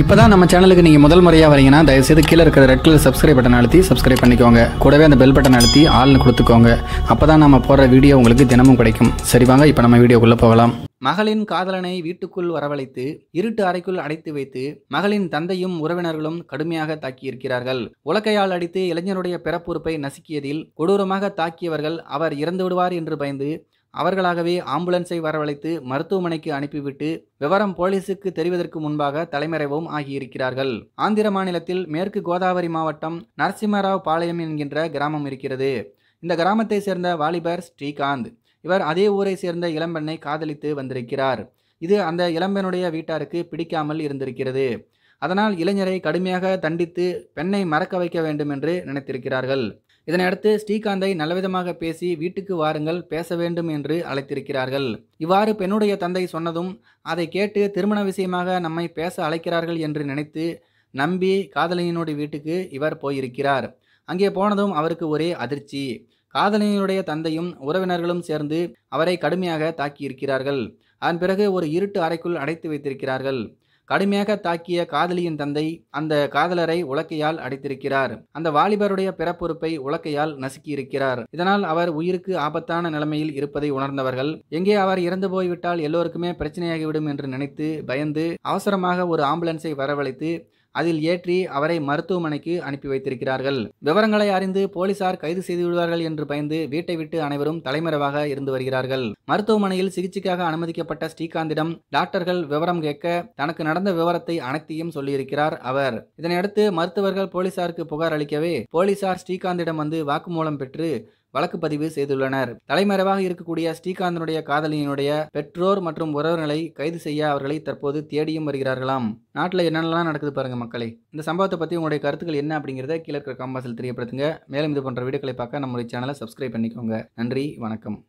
இப்போ தான் நம்ம சேனலுக்கு நீங்கள் முதல் முறையாக வரீங்கன்னா தயவுசெய்து கீழே இருக்கிற ரெட் கலர் சப்ஸ்கிரைப் பட்டன் அழுத்தி சப்ஸ்கிரைப் பண்ணிக்கோங்க கூடவே அந்த பெல் பட்டன் அழுத்தி ஆள்னு கொடுத்துக்கோங்க அப்போ தான் நம்ம போடுற வீடியோ உங்களுக்கு தினமும் கிடைக்கும் சரி வாங்க இப்போ நம்ம வீடியோக்குள்ளே போகலாம் மகளின் காதலனை வீட்டுக்குள் வரவழைத்து இருட்டு அறைக்குள் அடைத்து வைத்து மகளின் தந்தையும் உறவினர்களும் கடுமையாக தாக்கியிருக்கிறார்கள் உலக்கையால் அடித்து இளைஞருடைய பிறப்புறுப்பை நசுக்கியதில் கொடூரமாக தாக்கியவர்கள் அவர் இறந்து விடுவார் என்று பயந்து அவர்களாகவே ஆம்புலன்ஸை வரவழைத்து மருத்துவமனைக்கு அனுப்பிவிட்டு விவரம் போலீசுக்கு தெரிவதற்கு முன்பாக தலைமறைவும் ஆகியிருக்கிறார்கள் ஆந்திர மாநிலத்தில் மேற்கு கோதாவரி மாவட்டம் நரசிம்மராவ் பாளையம் என்கின்ற கிராமம் இருக்கிறது இந்த கிராமத்தை சேர்ந்த வாலிபர் ஸ்ரீகாந்த் இவர் அதே ஊரை சேர்ந்த இளம்பெண்ணை காதலித்து வந்திருக்கிறார் இது அந்த இளம்பெண்ணுடைய வீட்டாருக்கு பிடிக்காமல் இருந்திருக்கிறது அதனால் இளைஞரை கடுமையாக தண்டித்து பெண்ணை மறக்க வைக்க வேண்டும் என்று நினைத்திருக்கிறார்கள் இதனையடுத்து ஸ்ரீகாந்தை நல்லவிதமாக பேசி வீட்டுக்கு வாருங்கள் பேச வேண்டும் என்று அழைத்திருக்கிறார்கள் இவ்வாறு பெண்ணுடைய தந்தை சொன்னதும் அதை கேட்டு திருமண விஷயமாக நம்மை பேச அழைக்கிறார்கள் என்று நினைத்து நம்பி காதலியினுடைய வீட்டுக்கு இவர் போயிருக்கிறார் அங்கே போனதும் அவருக்கு ஒரே அதிர்ச்சி காதலியினுடைய தந்தையும் உறவினர்களும் சேர்ந்து அவரை கடுமையாக தாக்கியிருக்கிறார்கள் அதன் பிறகு ஒரு இருட்டு அறைக்குள் அடைத்து வைத்திருக்கிறார்கள் கடுமையாக தாக்கிய காதலியின் தந்தை அந்த காதலரை உலக்கையால் அடைத்திருக்கிறார் அந்த வாலிபருடைய பிறப்புறுப்பை உலக்கையால் நசுக்கியிருக்கிறார் இதனால் அவர் உயிருக்கு ஆபத்தான நிலைமையில் இருப்பதை உணர்ந்தவர்கள் எங்கே அவர் இறந்து போய்விட்டால் எல்லோருக்குமே பிரச்சனையாகிவிடும் என்று நினைத்து பயந்து அவசரமாக ஒரு ஆம்புலன்ஸை வரவழைத்து அதில் ஏற்றி அவரை மருத்துவமனைக்கு அனுப்பி வைத்திருக்கிறார்கள் விவரங்களை அறிந்து போலீசார் கைது செய்து விடுவார்கள் என்று பயந்து வீட்டை விட்டு அனைவரும் தலைமறைவாக இருந்து வருகிறார்கள் மருத்துவமனையில் சிகிச்சைக்காக அனுமதிக்கப்பட்ட ஸ்ரீகாந்திடம் டாக்டர்கள் விவரம் கேட்க தனக்கு நடந்த விவரத்தை அனைத்தையும் சொல்லியிருக்கிறார் அவர் இதனையடுத்து மருத்துவர்கள் போலீசாருக்கு புகார் அளிக்கவே போலீசார் ஸ்ரீகாந்திடம் வந்து வாக்குமூலம் பெற்று வழக்கு பதிவு செய்துள்ளனர் தலைமறைவாக இருக்கக்கூடிய ஸ்ரீகாந்தனுடைய காதலியினுடைய பெற்றோர் மற்றும் உறவினர்களை கைது செய்ய அவர்களை தற்போது தேடியும் வருகிறார்களாம் நாட்டில் என்னென்னலாம் நடக்குது பாருங்க மக்களே இந்த சம்பவத்தை பற்றி உங்களுடைய கருத்துக்கள் என்ன அப்படிங்கிறத கீழே இருக்கிற காம்பாசில் தெரியப்படுத்துங்க மேலும் இது போன்ற வீடியோக்களை பார்க்க நம்மளுடைய சேனலை சப்ஸ்கிரைப் பண்ணிக்கோங்க நன்றி வணக்கம்